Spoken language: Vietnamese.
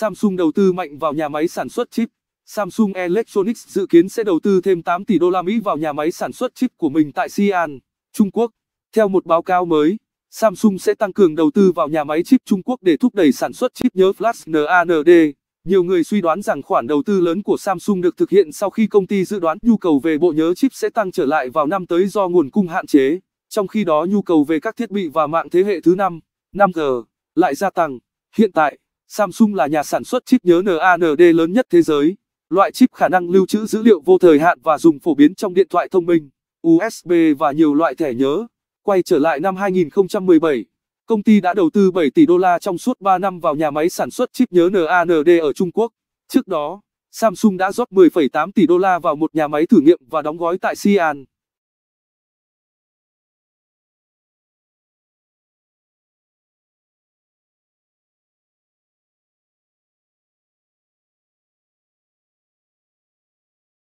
Samsung đầu tư mạnh vào nhà máy sản xuất chip. Samsung Electronics dự kiến sẽ đầu tư thêm 8 tỷ đô la Mỹ vào nhà máy sản xuất chip của mình tại Xi'an, Trung Quốc. Theo một báo cáo mới, Samsung sẽ tăng cường đầu tư vào nhà máy chip Trung Quốc để thúc đẩy sản xuất chip nhớ flash NAND. Nhiều người suy đoán rằng khoản đầu tư lớn của Samsung được thực hiện sau khi công ty dự đoán nhu cầu về bộ nhớ chip sẽ tăng trở lại vào năm tới do nguồn cung hạn chế, trong khi đó nhu cầu về các thiết bị và mạng thế hệ thứ 5, 5G lại gia tăng. Hiện tại Samsung là nhà sản xuất chip nhớ NAND lớn nhất thế giới. Loại chip khả năng lưu trữ dữ liệu vô thời hạn và dùng phổ biến trong điện thoại thông minh, USB và nhiều loại thẻ nhớ. Quay trở lại năm 2017, công ty đã đầu tư 7 tỷ đô la trong suốt 3 năm vào nhà máy sản xuất chip nhớ NAND ở Trung Quốc. Trước đó, Samsung đã rót 10,8 tỷ đô la vào một nhà máy thử nghiệm và đóng gói tại Xi'an.